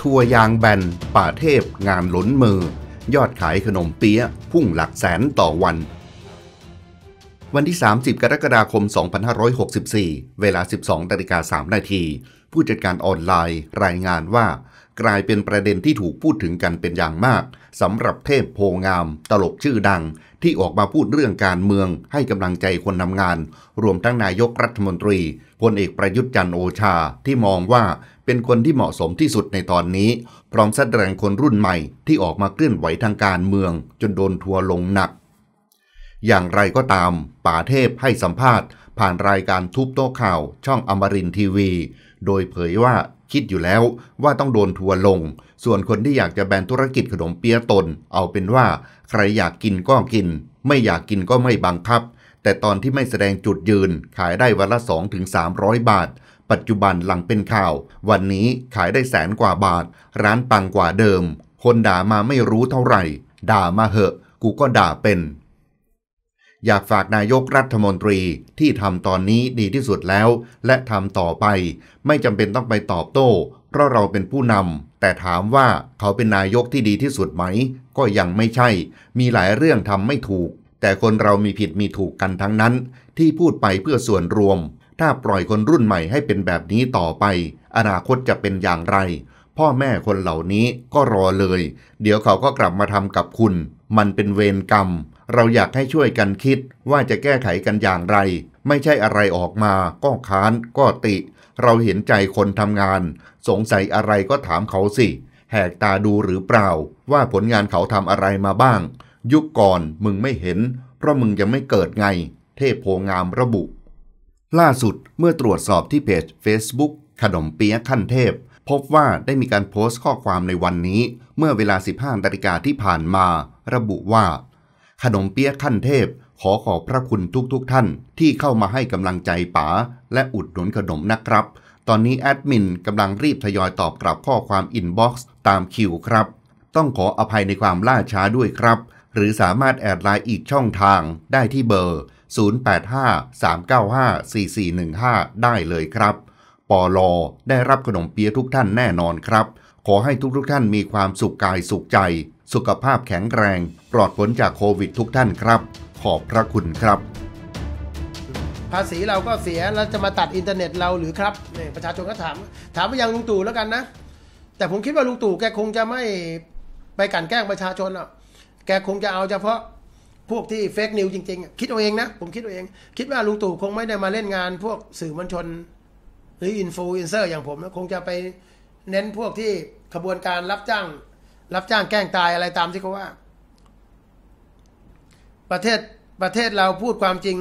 ทัวร์ยางแบน ป่าเทพ งานหล้นมือ ยอดขายขนมเปี๊ยะพุ่งหลักแสนต่อวัน วันที่ 30 กรกฎาคม 2564 เวลา 12นาฬิกา3นาทีผู้จัดการออนไลน์ รายงานว่า กลายเป็นประเด็นที่ถูกพูดถึงกันเป็นอย่างมากสำหรับเทพโพงาม ตลกชื่อดัง ที่ออกมาพูดเรื่องการเมือง ให้กำลังใจคนทำงาน รวมทั้งนายกรัฐมนตรีพลเอกประยุทธ์จันโอชาที่มองว่าเป็นคนที่เหมาะสมที่สุดในตอนนี้ พร้อมสัดแรงคนรุ่นใหม่ที่ออกมาเคลื่อนไหวทางการเมือง จนโดนทัวลงหนัก อย่างไรก็ตามป่าเทพให้สัมภาษณ์ ผ่านรายการทุบโต๊ะข่าวช่องอมรินทีวี โดยเผยว่าคิดอยู่แล้วว่าต้องโดนทัวลง ส่วนคนที่อยากจะแบนธุรกิจขนมเปี๊ยะตน เอาเป็นว่าใครอยากกินก็กิน ไม่อยากกินก็ไม่บังคับ แต่ตอนที่ไม่แสดงจุดยืนขายได้วันละ 2-300 บาทปัจจุบันหลังเป็นข่าว วันนี้ขายได้แสนกว่าบาท ร้านปังกว่าเดิม คนด่ามาไม่รู้เท่าไหร่ ด่ามาเหอะ กูก็ด่าเป็น อยากฝากนายกรัฐมนตรีที่ทำตอนนี้ดีที่สุดแล้ว และทำต่อไปไม่จำเป็นต้องไปตอบโต้เพราะเราเป็นผู้นำแต่ถามว่าเขาเป็นนายกที่ดีที่สุดไหม ก็ยังไม่ใช่มีหลายเรื่องทำไม่ถูก แต่คนเรามีผิดมีถูกกันทั้งนั้น ที่พูดไปเพื่อส่วนรวมถ้าปล่อยคนรุ่นใหม่ให้เป็นแบบนี้ต่อไป อนาคตจะเป็นอย่างไร พ่อแม่คนเหล่านี้ก็รอเลย เดี๋ยวเขาก็กลับมาทำกับคุณ มันเป็นเวรกรรม เราอยากให้ช่วยกันคิดว่าจะแก้ไขกันอย่างไร ไม่ใช่อะไรออกมา ก็ค้าน ก็ติ เราเห็นใจคนทำงาน สงสัยอะไรก็ถามเขาสิ แหกตาดูหรือเปล่า ว่าผลงานเขาทำอะไรมาบ้าง ยุคก่อนมึงไม่เห็น เพราะมึงยังไม่เกิดไง เทพโพงามระบุล่าสุดเมื่อตรวจสอบที่เพจ Facebook ขนมเปี๊ยะขั้นเทพ พบว่าได้มีการโพสต์ข้อความในวันนี้ เมื่อเวลา 15นาฬิกาที่ผ่านมา ระบุว่า ขนมเปี๊ยะขั้นเทพ ขอขอบพระคุณทุกๆทท่านที่เข้ามาให้กำลังใจป๋า และอุดหนุนขนมนะครับ ตอนนี้แอดมินกำลังรีบทยอยตอบกลับข้อความอินบ็อกซ์ตามคิวครับ ต้องขออภัยในความล่าช้าด้วยครับ หรือสามารถแอดไลน์อีกช่องทางได้ที่เบอร์0 0853954415 ได้เลยครับ ปอลอได้รับขนมเปี๊ยะทุกท่านแน่นอนครับ ขอให้ทุกทุกท่านมีความสุขกายสุขใจ สุขภาพแข็งแรง ปลอดพ้นจากโควิดทุกท่านครับ ขอบพระคุณครับ ภาษีเราก็เสีย แล้วจะมาตัดอินเทอร์เน็ตเราหรือครับนี่ประชาชนก็ถาม ถามไปยังลุงตู่แล้วกันนะ แต่ผมคิดว่าลุงตู่แกคงจะไม่ไปกันแกล้งประชาชนหรอกแกคงจะเอาเฉพาะพวกที่เฟกนิวจริงๆคิดเอาเองนะ ผมคิดเอาเอง คิดว่าลุงตู่คงไม่ได้มาเล่นงาน พวกสื่อมวลชน หรืออินฟลูเอนเซอร์อย่างผมนะคงจะไปเน้นพวกที่ขบวนการรับจ้าง รับจ้างแกล้งตายอะไรตามที่เขาว่า ประเทศประเทศเราพูดความจริง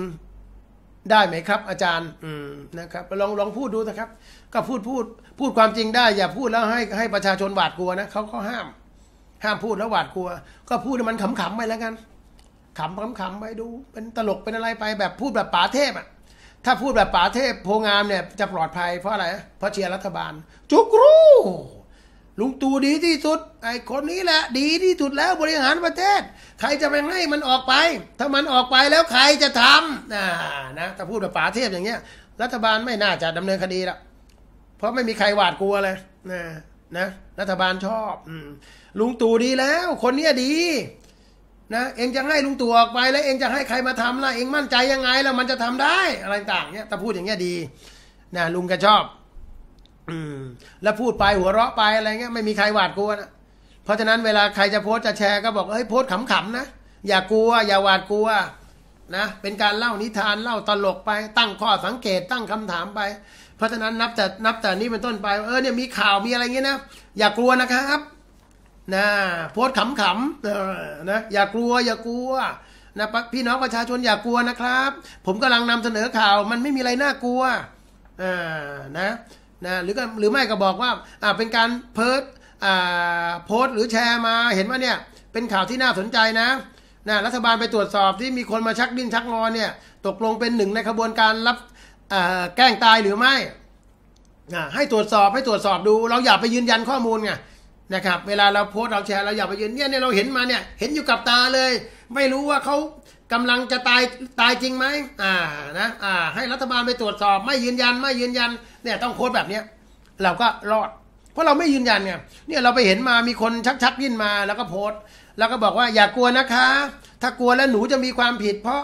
ได้ไหมครับ อาจารย์ อืมนะครับลองลองพูดดูนะครับ ก็พูดพูดพูดความจริงได้ อย่าพูดแล้วให้ให้ประชาชนหวาดกลัวนะเขาเขาห้าม ห้ามพูดแล้วหวาดกลัว ก็พูดมันขำๆไปแล้วกันขำขำขำไปดู เป็นตลกเป็นอะไรไปแบบพูดแบบป๋าเทพอ่ะ ถ้าพูดแบบป๋าเทพโพงามเนี่ย จะปลอดภัยเพราะอะไรเพราะเชียร์รัฐบาล จุกรูลุงตู่ดีที่สุด ไอ้คนนี้แหละ ดีที่สุดแล้วบริหารประเทศ ใครจะไปให้มันออกไป ถ้ามันออกไปแล้วใครจะทำนะนะถ้าพูดแบบป๋าเทพอย่างเงี้ย รัฐบาลไม่น่าจะดำเนินคดีละเพราะไม่มีใครหวาดกลัวเลยนะนะรัฐบาลชอบอลุงตู่ดีแล้วคนเนี้ดีนะเองจะให้ลุงตู่ออกไปแล้วเองจะให้ใครมาทำล่ะเองมั่นใจยังไงแล้วมันจะทำได้อะไรต่างเนี่ยถ้าพูดอย่างเงี้ยดี นะลุงก็ชอบ อืม แล้วพูดไปหัวเราะไปอะไรเงี้ย ไม่มีใครหวาดกลัวนะเพราะฉะนั้นเวลาใครจะโพสจะแชร์ก็บอกเฮ้ยโพสขำๆนะอย่ากลัว อย่าหวาดกลัวนะเป็นการเล่านิทานเล่าตลกไปตั้งข้อสังเกตตั้งคำถามไป เพราะฉะนั้นนับแต่นับแต่นี้เป็นต้นไปเออเนี่ยมีข่าวมีอะไรเงี้ยนะอย่ากลัวนะครับนะโพสขำๆนะอย่ากลัวอย่ากลัวนะพี่น้องประชาชนอย่ากลัวนะครับ ผมกำลังนำเสนอข่าวมันไม่มีอะไรน่ากลัวอนะนะหรือก็หรือไม่ก็บอกว่าอ่าเป็นการเพิร์ดอ่าโพสหรือแชร์มา เห็นว่าเนี่ย เป็นข่าวที่น่าสนใจนะนะ รัฐบาลไปตรวจสอบที่มีคนมาชักดิ้น ชักงอนเนี่ยตกลงเป็นหนึ่งในขบวนการรับแกล้งตายหรือไม่ ให้ตรวจสอบให้ตรวจสอบดู เราอย่าไปยืนยันข้อมูลไงนะครับเวลาเราโพสเราแชร์เราอย่าไปยืนเนี่ยเนี่ยเราเห็นมาเนี่ยเห็นอยู่กับตาเลย ไม่รู้ว่าเขากำลังจะตายตายจริงไหมอ่านะอ่าให้รัฐบาลไปตรวจสอบไม่ยืนยันไม่ยืนยันเนี่ยต้องโพสแบบเนี้ยเราก็รอดเพราะเราไม่ยืนยันเนี่ยเนี่ยเราไปเห็นมามีคนชักชักยื่นมาแล้วก็โพสแล้วก็บอกว่าอย่ากลัวนะคะถ้ากลัวแล้วหนูจะมีความผิด เพราะ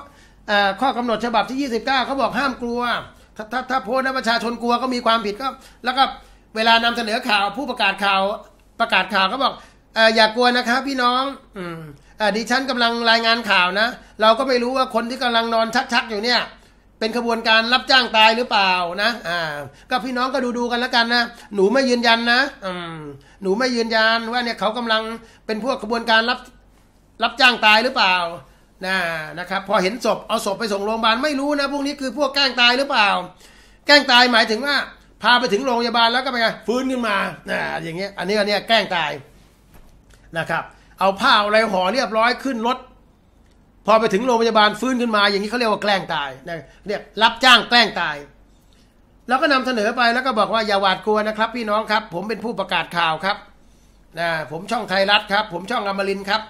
ข้อกำหนดฉบับที่ 29เขาบอกห้ามกลัว ถ้าถ้าถ้าโพสแล้วประชาชนกลัวก็มีความผิดก็แล้วก็เวลานำเสนอข่าวผู้ประกาศข่าวประกาศข่าวก็บอก อย่ากลัวนะคะพี่น้อง อืมดิฉันกำลังรายงานข่าวนะ เราก็ไม่รู้ว่าคนที่กำลังนอนชัก ๆ อยู่เนี่ย เป็นขบวนการรับจ้างตายหรือเปล่านะอ่าก็พี่น้องก็ดูดูกันแล้วกันนะ หนูไม่ยืนยันนะอืมหนูไม่ยืนยันว่าเนี่ยเขากำลังเป็นพวกขบวนการรับรับจ้างตายหรือเปล่านะนะครับ พอเห็นศพเอาศพไปส่งโรงพยาบาลไม่รู้นะ พวกนี้คือพวกแกล้งตายหรือเปล่า แกล้งตายหมายถึงว่าพาไปถึงโรงพยาบาลแล้วก็ไปไงฟื้นขึ้นมานะอย่างเงี้ยอันนี้อันนี้แกล้งตายนะครับ เอาผ้าอะไรห่อเรียบร้อยขึ้นรถ พอไปถึงโรงพยาบาลฟื้นขึ้นมา อย่างนี้เขาเรียกว่าแกล้งตายนะเรียกรับจ้างแกล้งตาย แล้วก็นำเสนอไปแล้วก็บอกว่า อย่าหวาดกลัวนะครับพี่น้องครับ ผมเป็นผู้ประกาศข่าวครับนะผมช่องไทยรัฐครับ ผมช่องอมรินครับ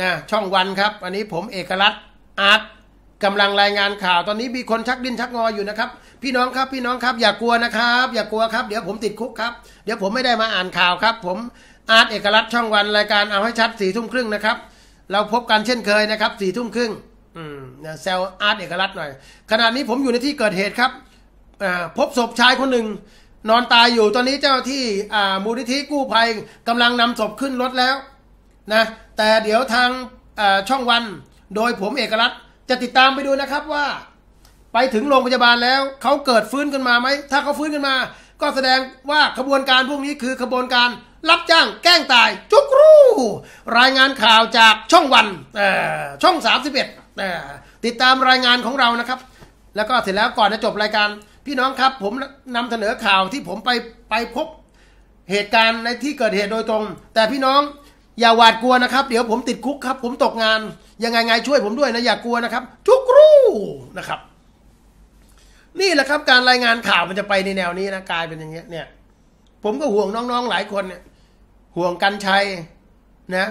นะช่องวันครับ อันนี้ผมเอกรัฐอาร์ตกำลังรายงานข่าวตอนนี้มีคนชักดิ้นชักงออยู่นะครับพี่น้องครับพี่น้องครับอย่ากลัวนะครับ อย่ากลัวครับเดี๋ยวผมติดคุกครับ เดี๋ยวผมไม่ได้มาอ่านข่าวครับ ผมอาร์ตเอกลักษณ์ช่องวัน รายการเอาให้ชัดสี่ทุ่มครึ่งนะครับ เราพบกันเช่นเคยนะครับสี่ทุ่มครึ่งเแซลอาร์ตเอกลักษณ์หน่อย ขณะนี้ผมอยู่ในที่เกิดเหตุครับพบศพชายคนหนึ่ง นอนตายอยู่ตอนนี้เจ้าที่มูลนิธิกู้ภัย กำลังนำศพขึ้นรถแล้วนะแต่เดี๋ยวทางช่องวันโดยผมเอกลักษณ์จะติดตามไปดูนะครับว่าไปถึงโรงพยาบาลแล้ว เขาเกิดฟื้นขึ้นมาไหม ถ้าเขาฟื้นขึ้นมาก็แสดงว่าขบวนการพวกนี้คือขบวนการรับจ้างแกล้งตายจุกรูรายงานข่าวจากช่องวันช่อง31ติดตามรายงานของเรานะครับ แล้วก็เสร็จแล้วก่อนจะจบรายการ พี่น้องครับ ผมนำเสนอข่าวที่ผมไปไปพบเหตุการณ์ในที่เกิดเหตุโดยตรง แต่พี่น้องอย่าหวาดกลัวนะครับเดี๋ยวผมติดคุกครับ ผมตกงาน ยังไงไงช่วย ผมด้วยนะอย่ากลัวนะครับ ทุกรูนะครับ นี่แหละครับ การรายงานข่าวมันจะไปในแนวนี้นะกลายเป็นอย่างเงี้ยเนี่ยผมก็ห่วงน้องๆหลายคนเนี่ยห่วงกันชัยนะ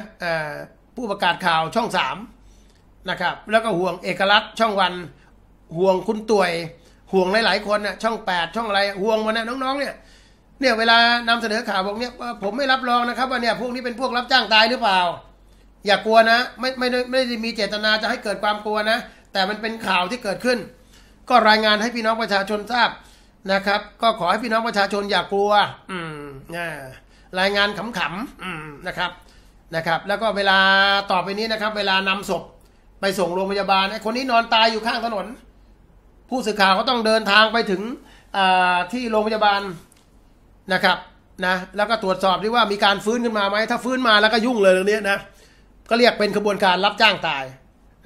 ผู้ประกาศข่าวช่องสามนะครับ แล้วก็ห่วงเอกลักษณ์ช่องวันห่วงคุณตุวย ห่วงหลายๆคนนะ่ยช่องแปดช่องอะไรห่วงมันนะน้องๆเนี่ยเนี่ยเวลานำเสนอข่าวบอกเนี่ยผมไม่รับรองนะครับว่าเนี่ย พวกนี้เป็นพวกรับจ้างตายหรือเปล่า อย่ากลัวนะ ไม่ไม่ได้ไม่ได้มีเจตนาจะให้เกิดความกลัวนะ แต่มันเป็นข่าวที่เกิดขึ้น ก็รายงานให้พี่น้องประชาชนทราบนะครับ ก็ขอให้พี่น้องประชาชน อย่ากลัว อืมนะรายงานขำๆนะครับนะครับ แล้วก็เวลาต่อไปนี้นะครับ เวลานำศพไปส่งโรงพยาบาลไอ้คนนี้นอนตายอยู่ข้างถนน ผู้สื่อข่าวก็ต้องเดินทางไปถึงที่โรงพยาบาลนะครับ นะ แล้วก็ตรวจสอบด้วยว่ามีการฟื้นขึ้นมาไหมถ้าฟื้นมาแล้วก็ยุ่งเลยเรื่องนี้นะ ก็เรียกเป็นขบวนการรับจ้างตาย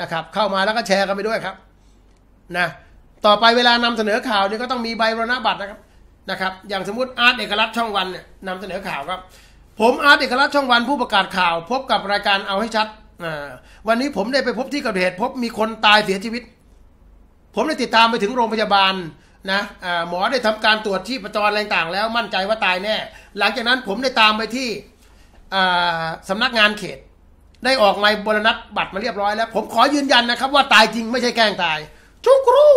นะครับ เข้ามาแล้วก็แชร์กันไปด้วยครับ นะ ต่อไปเวลานำเสนอข่าวนี่ก็ต้องมีใบรณบัตรนะครับ นะครับ อย่างสมมติอาร์ตเอกลักษณ์ช่องวันเนี่ยนำเสนอข่าวครับ ผมอาร์ตเอกลักษณ์ช่องวันผู้ประกาศข่าว พบกับรายการเอาให้ชัด วันนี้ผมได้ไปพบที่เกิดเหตุพบมีคนตายเสียชีวิต ผมได้ติดตามไปถึงโรงพยาบาลนะหมอได้ทำการตรวจที่ประจรอะไรต่างแล้วมั่นใจว่าตายแน่หลังจากนั้นผมได้ตามไปที่สำนักงานเขต ได้ออกใบบรณัตบัตรมาเรียบร้อยแล้ว ผมขอยืนยันนะครับว่าตายจริงไม่ใช่แกล้งตาย ชุกรู้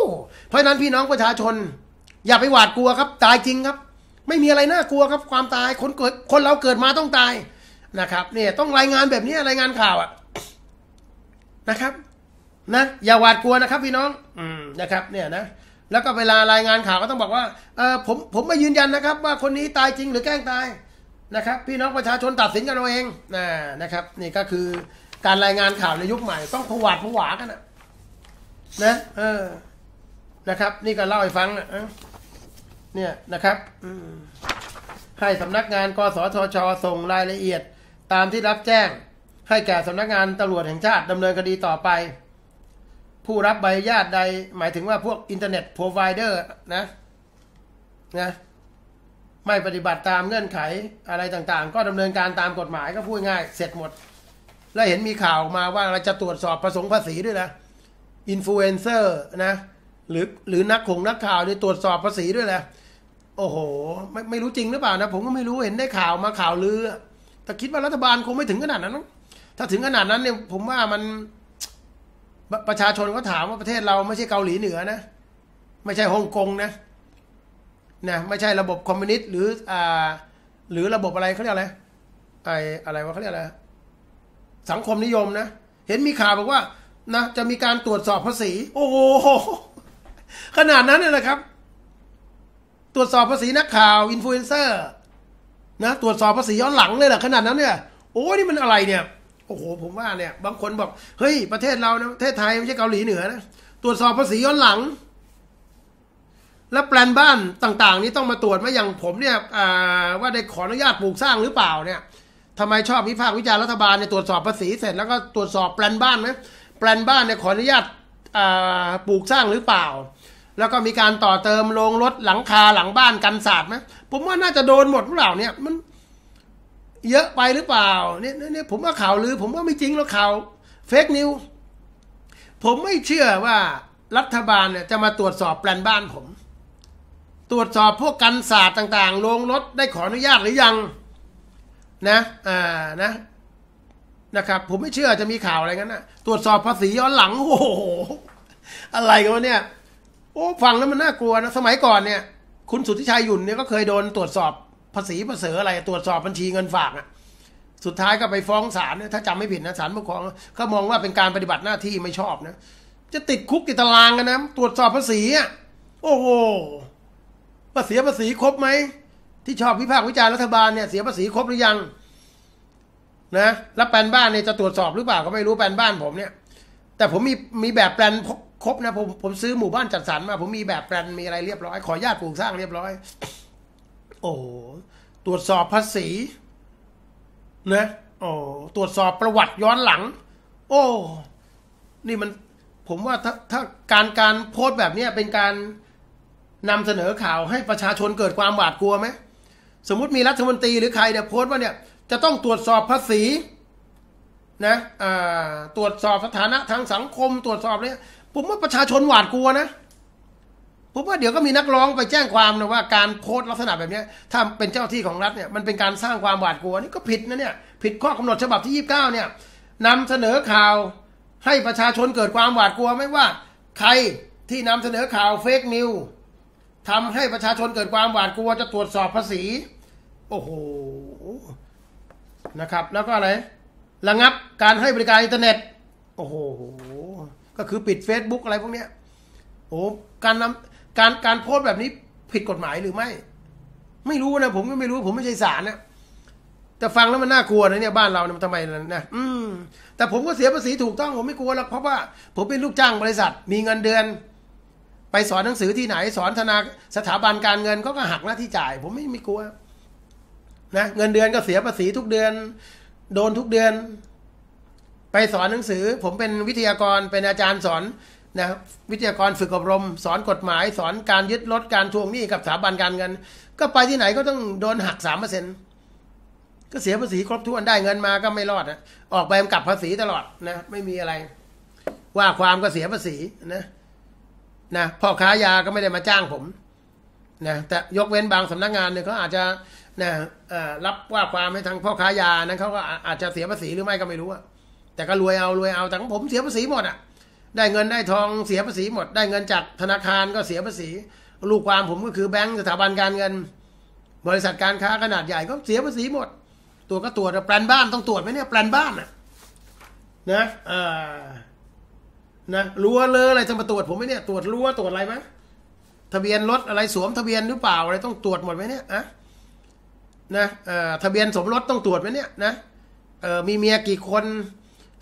เพราะนั้นพี่น้องประชาชน อย่าไปหวาดกลัวครับ ตายจริงครับ ไม่มีอะไรน่ากลัวครับ ความตายคนเกิดคนเราเกิดมาต้องตายนะครับ เนี่ยต้องรายงานแบบนี้รายงานข่าวอะนะครับ นะอย่าหวาดกลัวนะครับ พี่น้อง อืมนะครับ เนี่ยนะแล้วก็เวลารายงานข่าวก็ต้องบอกว่าเออผมผมไม่ยืนยันนะครับว่าคนนี้ตายจริงหรือแกล้งตายนะครับพี่น้องประชาชนตัดสินกันเอาเองนะนะครับ นี่ก็คือการรายงานข่าวในยุคใหม่ ต้องผวาดผวากันนะนะ เออนะครับ นี่ก็เล่าให้ฟังนะเนี่ยนะครับให้สำนักงานกสทช ส่งรายละเอียดตามที่รับแจ้ง ให้แก่สำนักงานตำรวจแห่งชาติดำเนินคดีต่อไปผู้รับใบอนุญาตใด หมายถึงว่าพวก อินเทอร์เน็ตพรอวเดอร์นะนะ ไม่ปฏิบัติตามเงื่อนไขอะไรต่างๆ ก็ดำเนินการตามกฎหมายก็พูดง่าย เสร็จหมด แล้วเห็นมีข่าวมาว่าเราจะตรวจสอบประสงค์ภาษีด้วยนะอินฟลูเอนเซอร์นะ หรือหรือนักขงนักข่าวนี่ตรวจสอบภาษีด้วยแหละโอ้โห ไม่ไม่รู้จริงหรือเปล่านะ ผมก็ไม่รู้เห็นได้ข่าวมาข่าวลือแต่คิดว่ารัฐบาลคงไม่ถึงขนาดนั้นถ้าถึงขนาดนั้นเนี่ยผมว่ามันประชาชนก็ถามว่าประเทศเราไม่ใช่เกาหลีเหนือนะไม่ใช่ฮ่องกงนะนะ ไม่ใช่ระบบคอมมิวนิสต์หรือ อ่า หรือระบบอะไรเขาเรียกอะไรไออะไรวะเขาเรียกอะไรสังคมนิยมนะเห็นมีข่าวบอกว่านะจะมีการตรวจสอบภาษี โอ้โหขนาดนั้นเลยนะครับ ตรวจสอบภาษีนักข่าวอินฟลูเอนเซอร์นะตรวจสอบภาษีย้อนหลังเลยแหรอขนาดนั้นเนี่ย โอ้นี่มันอะไรเนี่ยโอ้โห ผมว่าเนี่ยบางคนบอก เฮ้ยประเทศเรานะประเทศไทยไม่ใช่เกาหลีเหนือนะตรวจสอบภาษีย้อนหลัง แล้วแปลนบ้านต่าง ๆ นี้ต้องมาตรวจม่าอย่างผมเนี่ยว่าได้ขออนุญาตปลูกสร้างหรือเปล่าเนี่ยทำไมชอบวิพากษ์วิจารณ์รัฐบาลเนี่ยตรวจสอบภาษีเสร็จแล้วก็ตรวจสอบแปลนบ้านไหมแปลนบ้านเนี่ยขออนุญาตปลูกสร้างหรือเปล่า แล้วก็มีการต่อเติมโรงรถหลังคาหลังบ้านกันสาดไหมผมว่าน่าจะโดนหมดหรือเปล่าเนี่ยมันเยอะไปหรือเปล่าเนี่ยเนี่ยผมว่าข่าวลือ ผมว่าไม่จริงหรอกข่าวเฟกนิวผมไม่เชื่อว่ารัฐบาล เนี่ยจะมาตรวจสอบแปลนบ้านผม ตรวจสอบพวกกันศาสตร์ต่างๆโรงรถได้ขออนุญาตหรือยัง นะ อ่านะ นะครับ ผมไม่เชื่อจะมีข่าวอะไรงั้นนะตรวจสอบภาษีย้อนหลัง โอ้โหอะไรกันวะเนี่ย โอ้ ฟังแล้วมันน่ากลัวนะสมัยก่อนเนี่ย คุณสุทธิชัยหยุ่นเนี่ยก็เคยโดนตรวจสอบภาษีภาษีอะไร ตรวจสอบบัญชีเงินฝากอ่ะสุดท้ายก็ไปฟ้องศาลถ้าจำไม่ผิดนะศาลปกครองก็มองว่าเป็นการปฏิบัติหน้าที่ไม่ชอบนะจะติดคุกติดตารางกันนะ ตรวจสอบภาษีอ่ะโอ้โหภาษีภาษีครบไหม ที่ชอบวิพากษ์วิจารณ์รัฐบาลเนี่ยเสียภาษีครบหรือยังนะแล้วแปลนบ้านเนี่ยจะตรวจสอบหรือเปล่าก็ไม่รู้แปลนบ้านผมเนี่ย แต่ผมมีมีแบบแปลนครบนะผมผมซื้อหมู่บ้านจัดสรรมาผมมีแบบแปลนมีอะไรเรียบร้อย ขอญาตปลูกสร้างเรียบร้อยโอ้ ตรวจสอบภาษี นะ โอ้ ตรวจสอบประวัติย้อนหลัง โอ้ นี่มันผมว่าถ้าถ้าการการโพสต์แบบนี้เป็นการนำเสนอข่าวให้ประชาชนเกิดความหวาดกลัวไหม สมมติมีรัฐมนตรีหรือใครเนี่ยโพสต์ว่าเนี่ยจะต้องตรวจสอบภาษี นะตรวจสอบสถานะทางสังคม ตรวจสอบเนี่ย ผมว่าประชาชนหวาดกลัว นะผมว่าเดี๋ยวก็มีนักร้องไปแจ้งความนะว่าการโพสต์ลักษณะแบบนี้ถ้าเป็นเจ้าที่ของรัฐเนี่ยมันเป็นการสร้างความหวาดกลัว นี่ก็ผิดนะเนี่ยผิดข้อกำหนดฉบับที่ 29 เนี่ยนำเสนอข่าวให้ประชาชนเกิดความหวาดกลัวไม่ว่า ใครที่นำเสนอข่าวเฟกนิวทำให้ประชาชนเกิดความหวาดกลัว จะตรวจสอบภาษีโอ้โหนะครับแล้วก็อะไรระงับการให้บริการอินเทอร์เน็ต โอ้โหก็คือปิด Facebook อะไรพวกเนี้ยโอ้การนำการการโพสแบบนี้ผิดกฎหมายหรือไม่ ไม่รู้นะผมก็ไม่รู้ผมไม่ใช่ศาลนะแต่ฟังแล้วมันน่ากลัวนะเนี่ยบ้านเราเนี่ยทำไมนะอืมแต่ผมก็เสียภาษีถูกต้องผมไม่กลัวหรอกเพราะว่าผมเป็นลูกจ้างบริษัท มีเงินเดือน ไปสอนหนังสือที่ไหน สอนธนาสถาบันการเงินก็หักหน้าที่จ่ายผมไม่ไม่กลัวนะเงินเดือนก็เสียภาษีทุกเดือน โดนทุกเดือน ไปสอนหนังสือ ผมเป็นวิทยากรเป็นอาจารย์สอนนะวิทยากรฝึกอบรมสอนกฎหมายสอนการยึดรถการทวงหนี้กับสถาบันการเงินก็ไปที่ไหนก็ต้องโดนหักสามเปอร์เซ็นต์ก็เสียภาษี ครบถ้วนได้เงินมาก็ไม่รอดนะออกใบกับภาษีตลอดนะ ไม่มีอะไร ว่าความก็เสียภาษีนะนะ พ่อค้ายาก็ไม่ได้มาจ้างผม นะแต่ยกเว้นบางสำนักงานเนี่ยเขาอาจจะนะรับว่าความให้ทางพ่อค้ายานั้นเขาก็อาจจะเสียภาษีหรือไม่ก็ไม่รู้อะแต่ก็รวยเอารวยเอาแต่ผมเสียภาษีหมดอ่ะได้เงินได้ทองเสียภาษีหมด ได้เงินจากธนาคารก็เสียภาษี ลูกความผมก็คือแบงก์สถาบันการเงิน บริษัทการค้าขนาดใหญ่ก็เสียภาษีหมด ตัวก็ตรวจแปลนบ้านต้องตรวจไหมเนี่ยแปลนบ้านอะนะเอนะรั้วเลออะไรจะมาตรวจผมไหมเนี่ย ตรวจรั้วตรวจอะไรไหมทะเบียนรถอะไร สวมทะเบียนหรือเปล่าอะไรต้องตรวจหมดไหมเนี่ยอะนะเอ่อทะเบียนสมรสต้องตรวจไหมเนี่ยนะเอ่อมีเมียกี่คน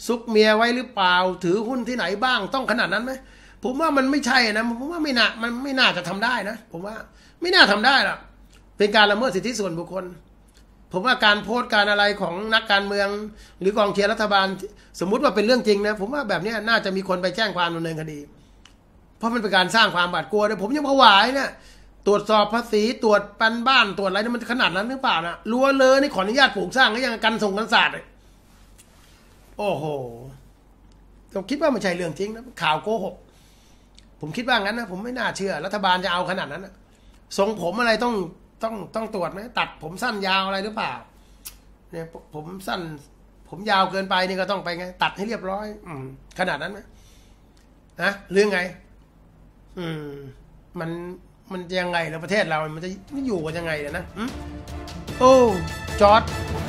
ซุกเมียไว้หรือเปล่า ถือหุ้นที่ไหนบ้างต้องขนาดนั้นไหม ผมว่ามันไม่ใช่นะผมว่าไม่น่ามันไม่น่าจะทำได้นะ ผมว่าไม่น่าทำได้หรอกเป็นการละเมิดสิทธิส่วนบุคคล ผมว่าการโพสต์การอะไรของนักการเมืองหรือกองเชียร์รัฐบาล สมมุติว่าเป็นเรื่องจริงนะผมว่าแบบนี้น่าจะมีคนไปแจ้งความดำเนินคดี เพราะมันเป็นการสร้างความบาดกลัวเี่ยผมยังผวายเนี่ยตรวจสอบภาษีตรวจปันบ้านตรวจอะไรนี่มันขนาดนั้นหรือเปล่านะรั้วเลยนี่ขออนุญาตปลูกสร้างก็ยังกันส่งกันศาสตร์เลยโอ้โหผมคิดว่ามันใช่เรื่องจริงนะข่าวโกหก ผมคิดว่างั้นนะผมไม่น่าเชื่อรัฐบาลจะเอาขนาดนั้นนะทรงผมอะไรต้องต้องต้องตรวจไหมตัดผมสั้นยาวอะไรหรือเปล่า เนี่ย ผมสั้น ผมยาวเกินไปนี่ก็ต้องไปไง ตัดให้เรียบร้อย อืมขนาดนั้นไหมนะเรื่องไงอืมมันมันยังไงแล้วประเทศเรา มันจะมันอยู่กันยังไงเนี่ยนะโอ้จอร์ด